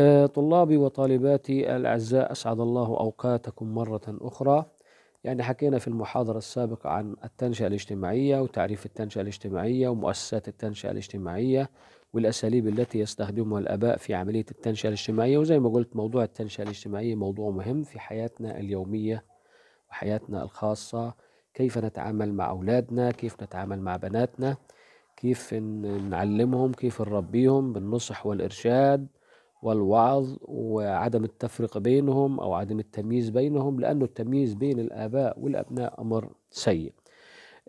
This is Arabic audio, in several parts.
آه، طلابي وطالباتي الأعزاء أسعد الله أوقاتكم مرة أخرى يعني حكينا في المحاضرة السابقة عن التنشئة الاجتماعية وتعريف التنشئة الاجتماعية ومؤسسات التنشئة الاجتماعية والأساليب التي يستخدمها الآباء في عملية التنشئة الاجتماعية وزي ما قلت موضوع التنشئة الاجتماعية موضوع مهم في حياتنا اليومية وحياتنا الخاصة كيف نتعامل مع أولادنا كيف نتعامل مع بناتنا كيف نعلمهم كيف نربيهم بالنصح والإرشاد والوعظ وعدم التفرقة بينهم أو عدم التمييز بينهم لأنه التمييز بين الآباء والأبناء أمر سيء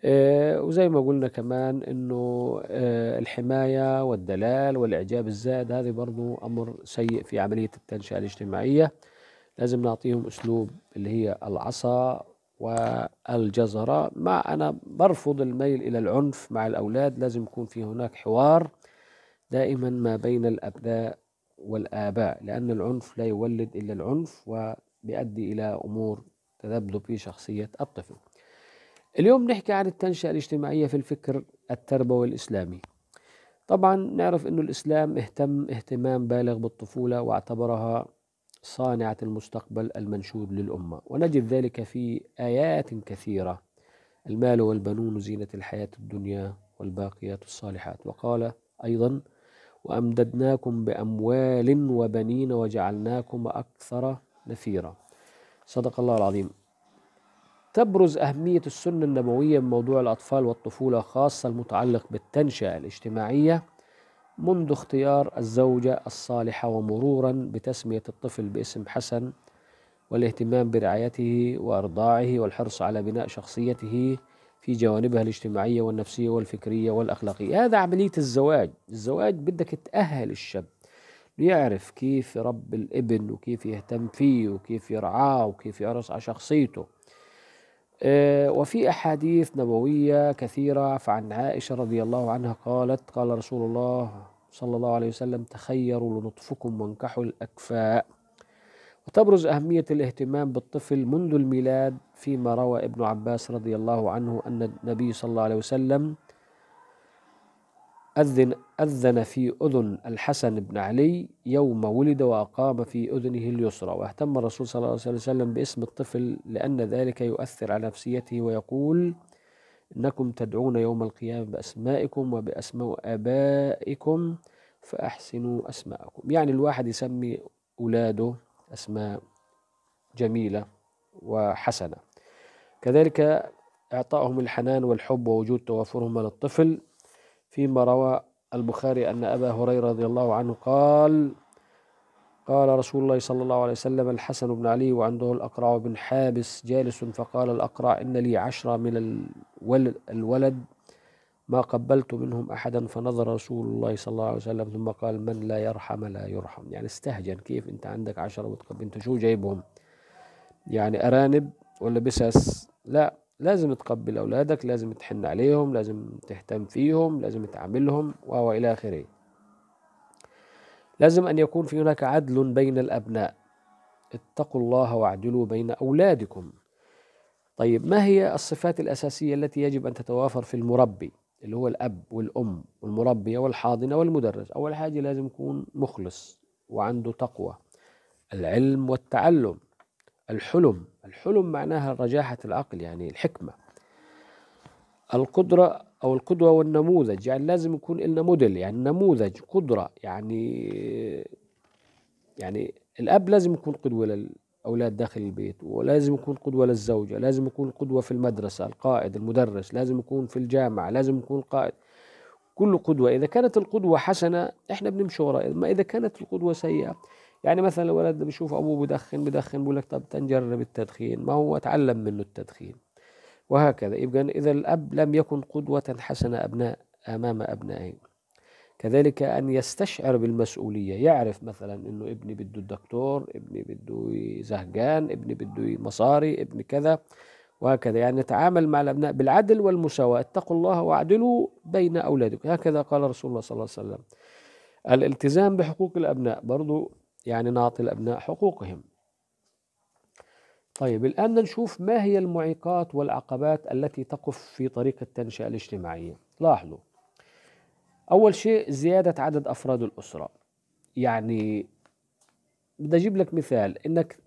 آه، وزي ما قلنا كمان أنه آه، الحماية والدلال والإعجاب الزائد هذه برضو أمر سيء في عملية التنشئة الاجتماعية لازم نعطيهم أسلوب اللي هي العصا والجزرة مع أنا برفض الميل إلى العنف مع الأولاد لازم يكون في هناك حوار دائما ما بين الأبناء والآباء لأن العنف لا يولد إلا العنف وبيؤدي إلى أمور تذبذب في شخصية الطفل اليوم نحكي عن التنشئة الاجتماعية في الفكر التربوي الإسلامي طبعا نعرف أن الإسلام اهتم اهتمام بالغ بالطفولة واعتبرها صانعة المستقبل المنشود للأمة ونجد ذلك في آيات كثيرة المال والبنون زينة الحياة الدنيا والباقيات الصالحات وقال أيضا وأمددناكم بأموال وبنين وجعلناكم أكثر نفيرا صدق الله العظيم تبرز أهمية السنة النبوية من موضوع الأطفال والطفولة خاصة المتعلق بالتنشئة الاجتماعية منذ اختيار الزوجة الصالحة ومرورا بتسمية الطفل باسم حسن والاهتمام برعايته وإرضاعه والحرص على بناء شخصيته في جوانبها الاجتماعية والنفسية والفكرية والأخلاقية هذا عملية الزواج الزواج بدك تأهل الشاب ليعرف كيف يربي الابن وكيف يهتم فيه وكيف يرعاه وكيف يرصع على شخصيته آه، وفي أحاديث نبوية كثيرة فعن عائشة رضي الله عنها قالت قال رسول الله صلى الله عليه وسلم تخيروا لنطفكم وانكحوا الأكفاء وتبرز أهمية الاهتمام بالطفل منذ الميلاد فيما روى ابن عباس رضي الله عنه أن النبي صلى الله عليه وسلم أذن, أذن في أذن الحسن بن علي يوم ولد وأقام في أذنه اليسرى واهتم الرسول صلى الله عليه وسلم باسم الطفل لأن ذلك يؤثر على نفسيته ويقول إنكم تدعون يوم القيامة بأسمائكم وبأسماء آبائكم فأحسنوا أسماءكم يعني الواحد يسمي أولاده أسماء جميلة وحسنة كذلك إعطائهم الحنان والحب ووجود توافرهما للطفل فيما روى البخاري أن أبا هريرة رضي الله عنه قال قال رسول الله صلى الله عليه وسلم الحسن بن علي وعنده الأقرع بن حابس جالس فقال الأقرع إن لي عشرة من الولد ما قبلت منهم أحدا فنظر رسول الله صلى الله عليه وسلم ثم قال من لا يرحم لا يرحم يعني استهجن كيف أنت عندك عشرة وتقبل أنت شو جايبهم يعني أرانب ولا بسس لا لازم تقبل أولادك لازم تحن عليهم لازم تهتم فيهم لازم تعاملهم إلى آخره لازم أن يكون في هناك عدل بين الأبناء اتقوا الله واعدلوا بين أولادكم طيب ما هي الصفات الأساسية التي يجب أن تتوافر في المربي اللي هو الأب والأم والمربية والحاضنة والمدرس أول حاجة لازم يكون مخلص وعنده تقوى العلم والتعلم الحلم الحلم معناها رجاحة العقل يعني الحكمة القدرة أو القدوة والنموذج يعني لازم يكون لنا موديل يعني نموذج قدرة يعني يعني الأب لازم يكون قدوة أولاد داخل البيت ولازم يكون قدوة للزوجة لازم يكون قدوة في المدرسة القائد المدرس لازم يكون في الجامعة لازم يكون قائد كل قدوة إذا كانت القدوة حسنة إحنا بنمشي وراء ما إذا كانت القدوة سيئة يعني مثلا الولد بيشوف أبوه بدخن بدخن بيقول لك طب تنجرب التدخين ما هو اتعلم منه التدخين وهكذا يبقى إذا الأب لم يكن قدوة حسنة أبناء أمام أبنائه كذلك أن يستشعر بالمسؤولية يعرف مثلا أنه ابني بده الدكتور ابني بده زهجان ابني بده مصاري ابني كذا وهكذا يعني نتعامل مع الأبناء بالعدل والمساواة اتقوا الله واعدلوا بين أولادكم هكذا قال رسول الله صلى الله عليه وسلم الالتزام بحقوق الأبناء برضو يعني نعطي الأبناء حقوقهم طيب الآن نشوف ما هي المعيقات والعقبات التي تقف في طريق التنشئة الاجتماعية لاحظوا اول شيء زياده عدد افراد الاسره يعني بدي اجيب لك مثال انك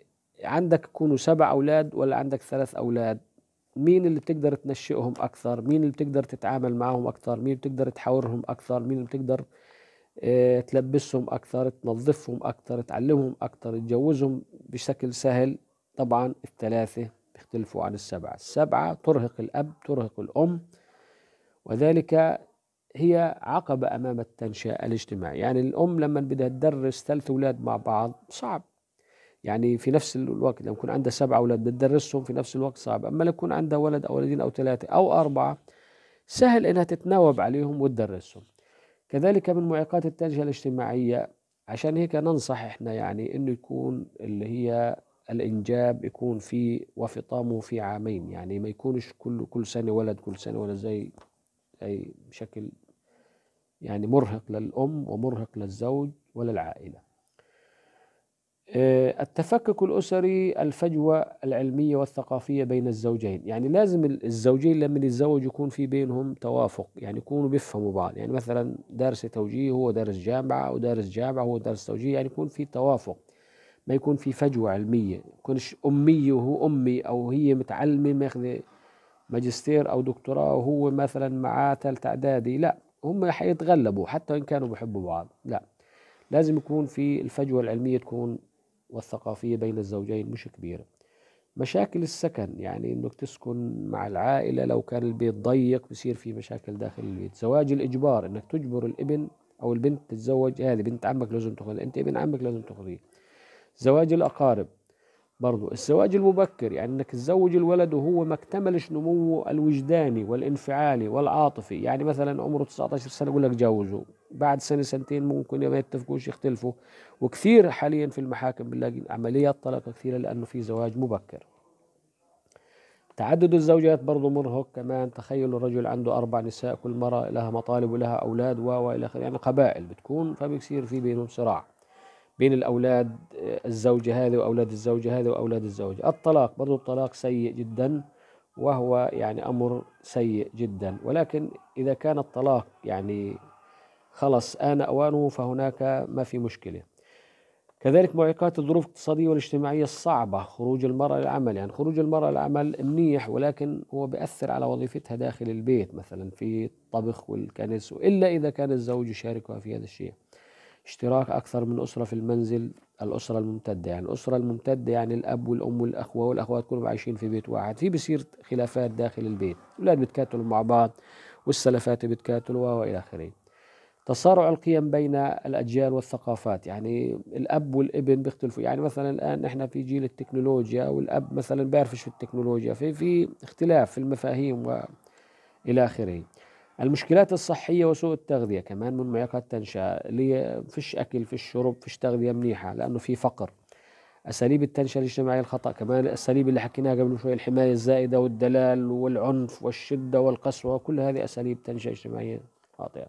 عندك يكونوا سبع اولاد ولا عندك ثلاث اولاد مين اللي بتقدر تنشئهم اكثر مين اللي بتقدر تتعامل معهم اكثر مين اللي بتقدر تحاورهم اكثر مين اللي بتقدر آه، تلبسهم اكثر تنظفهم اكثر تعلمهم اكثر تجوزهم بشكل سهل طبعا الثلاثه بيختلفوا عن السبعه السبعه ترهق الاب ترهق الام وذلك هي عقبة أمام التنشئة الاجتماعية يعني الأم لما بدها تدرس ثلاث أولاد مع بعض صعب يعني في نفس الوقت لما يكون عندها سبعة أولاد بتدرسهم في نفس الوقت صعب أما لو يكون عندها ولد أو ولدين أو ثلاثة أو أربعة سهل إنها تتناوب عليهم وتدرسهم كذلك من معيقات التنشئة الاجتماعية عشان هيك ننصح إحنا يعني إنه يكون اللي هي الانجاب يكون في وفطامه في عامين يعني ما يكونش كل كل سنه ولد كل سنه ولد زي أي بشكل يعني مرهق للأم ومرهق للزوج وللعائلة آه، التفكك الأسري الفجوة العلمية والثقافية بين الزوجين يعني لازم الزوجين لما يتزوجوا يكون في بينهم توافق يعني يكونوا بيفهموا بعض يعني مثلا دارس توجيه هو دارس جامعة ودارس جامعة هو دارس توجيه يعني يكون في توافق ما يكون في فجوة علمية يكونش أمي وهو أمي أو هي متعلمة ماخذة ماجستير او دكتوراه وهو مثلا معاه ثالث اعدادي لا هم حيتغلبوا حتى ان كانوا بيحبوا بعض لا لازم يكون في الفجوه العلميه تكون والثقافيه بين الزوجين مش كبيره مشاكل السكن يعني انك تسكن مع العائله لو كان البيت ضيق بصير في مشاكل داخل البيت زواج الاجبار انك تجبر الابن او البنت تتزوج هذه بنت عمك لازم تاخذها انت ابن عمك لازم تاخذيه زواج الاقارب برضو الزواج المبكر يعني انك تزوج الولد وهو ما اكتملش نموه الوجداني والانفعالي والعاطفي يعني مثلا عمره 19 سنه يقول لك جوزه بعد سنه سنتين ممكن ما يتفقوش يختلفوا وكثير حاليا في المحاكم بنلاقي عمليات طلاق كثيره لانه في زواج مبكر تعدد الزوجات برضه مرهق كمان تخيل الرجل عنده أربع نساء كل مرة لها مطالب ولها أولاد و إلى آخره يعني قبائل بتكون فبيصير في بينهم صراع بين الأولاد آه، الزوجة هذه وأولاد الزوجة هذه وأولاد الزوجة الطلاق برضو الطلاق سيء جدا وهو يعني أمر سيء جدا ولكن إذا كان الطلاق يعني خلص آن أوانه فهناك ما في مشكلة كذلك معيقات الظروف الاقتصادية والاجتماعية الصعبة خروج المرأة للعمل يعني خروج المرأة للعمل منيح ولكن هو بيأثر على وظيفتها داخل البيت مثلا في الطبخ والكنس إلا إذا كان الزوج يشاركها في هذا الشيء اشتراك أكثر من أسرة في المنزل الأسرة الممتدة يعني الأسرة الممتدة يعني الأب والأم والأخوة والأخوات كلهم عايشين في بيت واحد في بصير خلافات داخل البيت الأولاد بتكاتلوا مع بعض والسلفات بتكاتلوا وإلى آخره تصارع القيم بين الأجيال والثقافات يعني الأب والابن بيختلفوا يعني مثلا الآن نحن في جيل التكنولوجيا والأب مثلا بيعرفش في التكنولوجيا في في اختلاف في المفاهيم وإلى آخره المشكلات الصحية وسوء التغذية كمان من معيقات التنشئة اللي فيش أكل فيش شرب فيش تغذية منيحة لأنه في فقر أساليب التنشئة الاجتماعية الخطأ كمان الأساليب اللي حكيناها قبل شوي الحماية الزائدة والدلال والعنف والشدة والقسوة كل هذه أساليب تنشئة اجتماعية خاطئة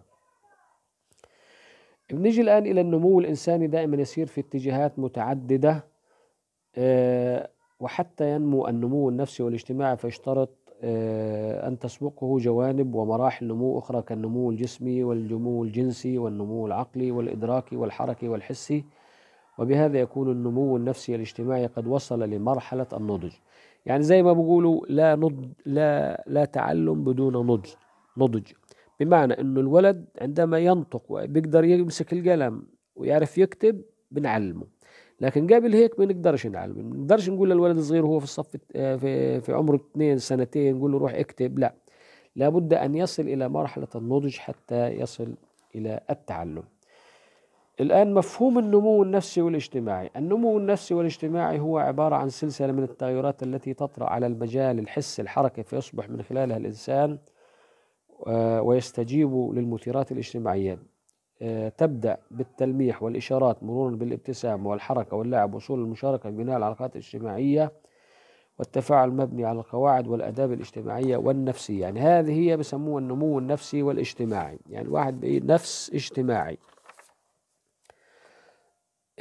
بنيجي الآن إلى النمو الإنساني دائما يسير في اتجاهات متعددة آه، وحتى ينمو النمو النفسي والاجتماعي فيشترط آه، أن تسبقه جوانب ومراحل نمو أخرى كالنمو الجسمي والنمو الجنسي والنمو العقلي والإدراكي والحركي والحسي وبهذا يكون النمو النفسي الاجتماعي قد وصل لمرحلة النضج يعني زي ما بيقولوا لا نضج لا لا تعلم بدون نضج نضج بمعنى انه الولد عندما ينطق وبيقدر يمسك القلم ويعرف يكتب بنعلمه لكن قبل هيك ما نقدرش نعلم ما نقدرش نقول للولد الصغير هو في الصف آه، في في عمره اثنين سنتين نقول له روح اكتب لا لابد ان يصل الى مرحله النضج حتى يصل الى التعلم الآن مفهوم النمو النفسي والاجتماعي النمو النفسي والاجتماعي هو عبارة عن سلسلة من التغيرات التي تطرأ على المجال الحس الحركي فيصبح من خلالها الإنسان آه، ويستجيب للمثيرات الاجتماعية آه، تبدأ بالتلميح والإشارات مرورا بالابتسام والحركة واللعب وصول المشاركة بناء العلاقات الاجتماعية والتفاعل مبني على القواعد والآداب الاجتماعية والنفسية يعني هذه هي بسموها النمو النفسي والاجتماعي يعني واحد نفس اجتماعي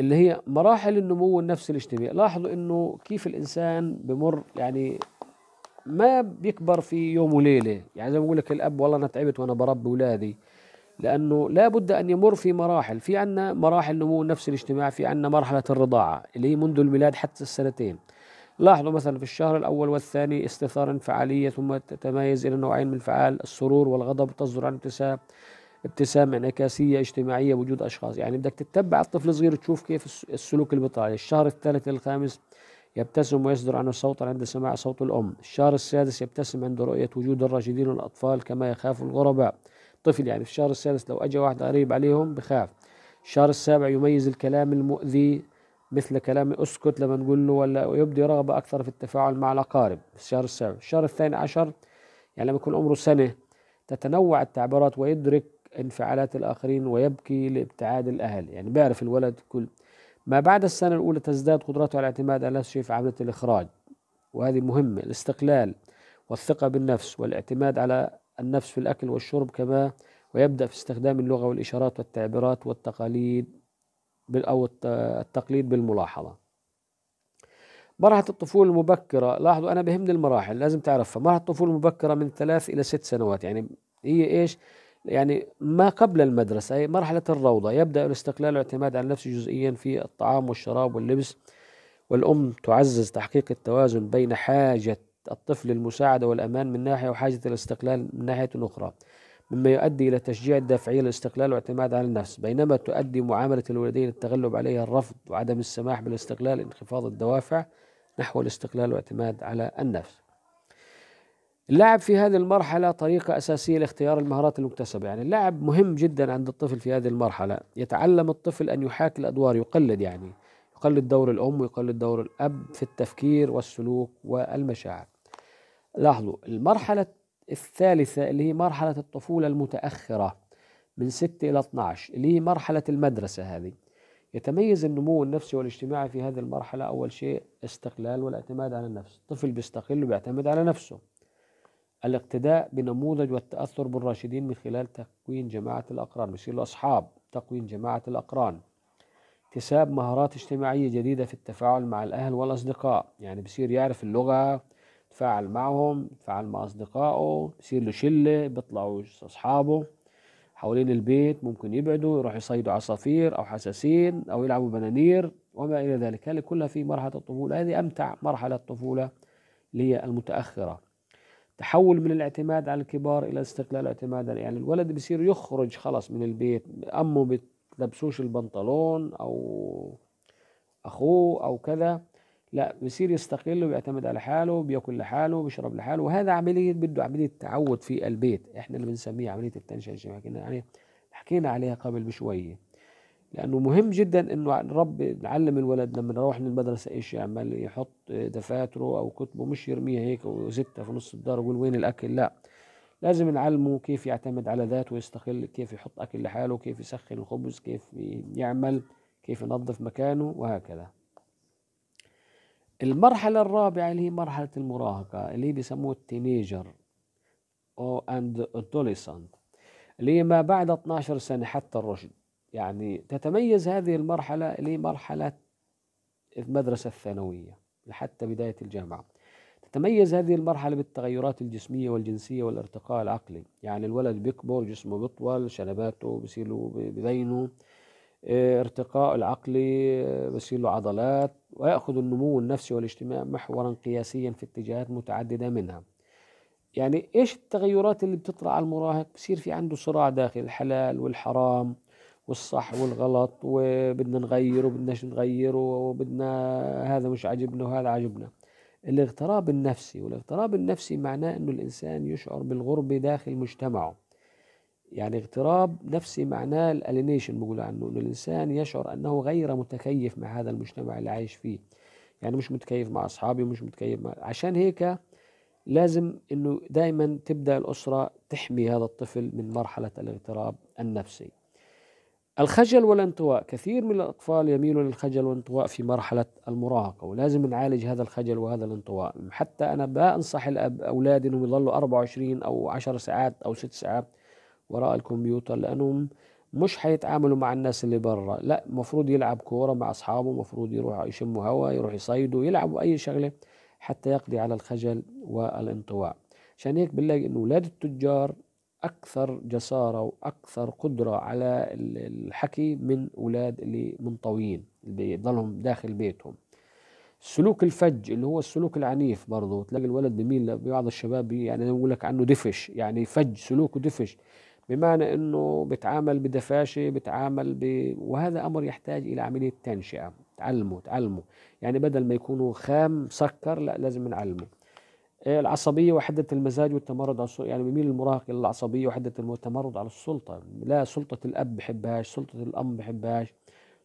اللي هي مراحل النمو النفسي الاجتماعي لاحظوا انه كيف الانسان بمر يعني ما بيكبر في يوم وليله يعني زي ما بقول لك الاب والله انا تعبت وانا بربي اولادي لأنه لا بد أن يمر في مراحل في عندنا مراحل نمو النفس الاجتماعي في عندنا مرحلة الرضاعة اللي هي منذ الميلاد حتى السنتين لاحظوا مثلا في الشهر الأول والثاني استثارة انفعالية ثم تتميز إلى نوعين من الفعال السرور والغضب تصدر عن ابتسام ابتسامة انعكاسية اجتماعية وجود أشخاص يعني بدك تتبع الطفل الصغير تشوف كيف السلوك البطالي الشهر الثالث الخامس يبتسم ويصدر عنه صوتا عند سماع صوت الأم الشهر السادس يبتسم عند رؤية وجود الراشدين والأطفال كما يخاف الغرباء الطفل يعني في الشهر السادس لو أجى واحد قريب عليهم بخاف الشهر السابع يميز الكلام المؤذي مثل كلام اسكت لما نقول له ولا ويبدي رغبة أكثر في التفاعل مع الأقارب في الشهر السابع الشهر الثاني عشر يعني لما يكون عمره سنة تتنوع التعبيرات ويدرك انفعالات الآخرين ويبكي لابتعاد الأهل يعني بيعرف الولد كل ما بعد السنة الأولى تزداد قدرته على الاعتماد على نفسه في عملية الإخراج وهذه مهمة الاستقلال والثقة بالنفس والاعتماد على النفس في الأكل والشرب كما ويبدأ في استخدام اللغة والإشارات والتعبيرات والتقاليد أو التقليد بالملاحظة مرحلة الطفولة المبكرة لاحظوا أنا بهمني المراحل لازم تعرفها مرحلة الطفولة المبكرة من ثلاث إلى ست سنوات يعني هي إيش يعني ما قبل المدرسة أي مرحلة الروضة يبدأ الاستقلال والاعتماد على النفس جزئيا في الطعام والشراب واللبس والأم تعزز تحقيق التوازن بين حاجة الطفل المساعدة والأمان من ناحية وحاجة الاستقلال من ناحية أخرى مما يؤدي إلى تشجيع الدافعية للاستقلال والاعتماد على النفس بينما تؤدي معاملة الولدين التغلب عليها الرفض وعدم السماح بالاستقلال انخفاض الدوافع نحو الاستقلال والاعتماد على النفس اللاعب في هذه المرحلة طريقة أساسية لاختيار المهارات المكتسبة يعني اللاعب مهم جدا عند الطفل في هذه المرحلة يتعلم الطفل أن يحاكي الأدوار يقلد يعني يقلد دور الأم ويقلد دور الأب في التفكير والسلوك والمشاعر لاحظوا المرحلة الثالثة اللي هي مرحلة الطفولة المتأخرة من 6 إلى 12 اللي هي مرحلة المدرسة هذه يتميز النمو النفسي والاجتماعي في هذه المرحلة أول شيء استقلال والاعتماد على النفس الطفل بيستقل وبيعتمد على نفسه الاقتداء بنموذج والتأثر بالراشدين من خلال تكوين جماعة الأقران بيصير له أصحاب تكوين جماعة الأقران اكتساب مهارات اجتماعية جديدة في التفاعل مع الأهل والأصدقاء يعني بصير يعرف اللغة تفاعل معهم تفاعل مع أصدقائه بصير له شلة بيطلعوا أصحابه حوالين البيت ممكن يبعدوا يروحوا يصيدوا عصافير أو حساسين أو يلعبوا بنانير وما إلى ذلك هذه كلها في مرحلة الطفولة هذه أمتع مرحلة الطفولة اللي هي المتأخرة تحول من الاعتماد على الكبار إلى استقلال اعتمادا يعني الولد بصير يخرج خلص من البيت أمه لبسوش البنطلون او اخوه او كذا لا بيصير يستقل ويعتمد على حاله بياكل لحاله بيشرب لحاله وهذا عمليه بده عمليه تعود في البيت احنا اللي بنسميه عمليه التنشئه الاجتماعيه عليه يعني حكينا عليها قبل بشويه لانه مهم جدا انه الرب نعلم الولد لما نروح للمدرسه ايش يعمل يحط دفاتره او كتبه مش يرميها هيك وزتها في نص الدار ويقول وين الاكل لا لازم نعلمه كيف يعتمد على ذاته ويستقل كيف يحط أكل لحاله كيف يسخن الخبز كيف يعمل كيف ينظف مكانه وهكذا المرحلة الرابعة اللي هي مرحلة المراهقة اللي بيسموه التينيجر أو أند أدوليسنت اللي هي ما بعد 12 سنة حتى الرشد يعني تتميز هذه المرحلة اللي هي مرحلة المدرسة الثانوية لحتى بداية الجامعة تميز هذه المرحلة بالتغيرات الجسمية والجنسية والارتقاء العقلي يعني الولد بيكبر جسمه بيطول شنباته بصير له آه، ارتقاء العقلي آه، بصير له عضلات ويأخذ النمو النفسي والاجتماعي محورا قياسيا في اتجاهات متعددة منها يعني ايش التغيرات اللي بتطلع على المراهق بصير في عنده صراع داخل الحلال والحرام والصح والغلط وبدنا نغير وبدناش نغير وبدنا هذا مش عاجبنا وهذا عاجبنا الاغتراب النفسي والاغتراب النفسي معناه أنه الإنسان يشعر بالغربة داخل مجتمعه يعني اغتراب نفسي معناه الالينيشن بقول عنه انه الانسان يشعر انه غير متكيف مع هذا المجتمع اللي عايش فيه يعني مش متكيف مع اصحابي مش متكيف مع عشان هيك لازم انه دائما تبدا الاسره تحمي هذا الطفل من مرحله الاغتراب النفسي الخجل والانطواء كثير من الأطفال يميلوا للخجل والانطواء في مرحلة المراهقة ولازم نعالج هذا الخجل وهذا الانطواء حتى أنا بأنصح الأب اولادي أنهم يظلوا 24 أو 10 ساعات أو 6 ساعات وراء الكمبيوتر لأنهم مش حيتعاملوا مع الناس اللي برا لا المفروض يلعب كورة مع أصحابه المفروض يروح يشم هواء يروح يصيدوا يلعبوا أي شغلة حتى يقضي على الخجل والانطواء عشان هيك بنلاقي انه أولاد التجار اكثر جساره واكثر قدره على الحكي من اولاد اللي منطويين اللي بيضلهم داخل بيتهم سلوك الفج اللي هو السلوك العنيف برضه تلاقي الولد بميل لبعض الشباب يعني بقول لك عنه دفش يعني فج سلوكه دفش بمعنى انه بتعامل بدفاشه بتعامل ب... وهذا امر يحتاج الى عمليه تنشئه تعلمه تعلمه يعني بدل ما يكونوا خام سكر لا لازم نعلمه إيه، العصبية وحدة المزاج والتمرد على السلطة يعني بيميل المراهق إلى العصبية وحدة التمرد على السلطة لا سلطة الأب بحبهاش سلطة الأم بحبهاش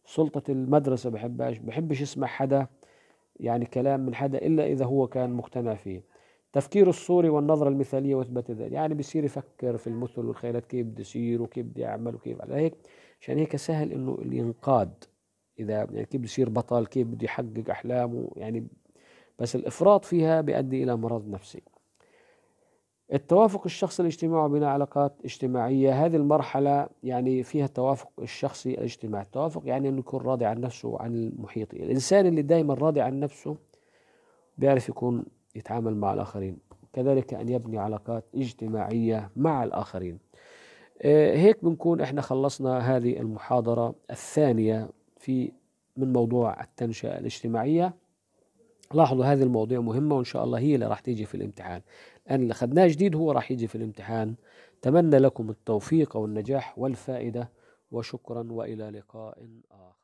سلطة المدرسة بحبهاش بحبش يسمع حدا يعني كلام من حدا إلا إذا هو كان مقتنع فيه تفكير الصوري والنظرة المثالية وإثبات ذلك يعني بصير يفكر في المثل والخيالات كيف بده يصير وكيف بده يعمل وكيف على هيك عشان هيك سهل إنه ينقاد إذا يعني كيف بده يصير بطل كيف بده يحقق أحلامه يعني بس الإفراط فيها بيؤدي إلى مرض نفسي التوافق الشخصي الاجتماعي وبناء علاقات اجتماعية هذه المرحلة يعني فيها التوافق الشخصي الاجتماعي التوافق يعني أنه يكون راضي عن نفسه وعن المحيط الإنسان اللي دائما راضي عن نفسه بيعرف يكون يتعامل مع الآخرين كذلك أن يبني علاقات اجتماعية مع الآخرين آه، هيك بنكون احنا خلصنا هذه المحاضرة الثانية في من موضوع التنشئة الاجتماعية لاحظوا هذه المواضيع مهمة وإن شاء الله هي اللي راح تيجي في الامتحان الآن اللي خدناه جديد هو راح يجي في الامتحان أتمنى لكم التوفيق والنجاح والفائدة وشكرا وإلى لقاء آخر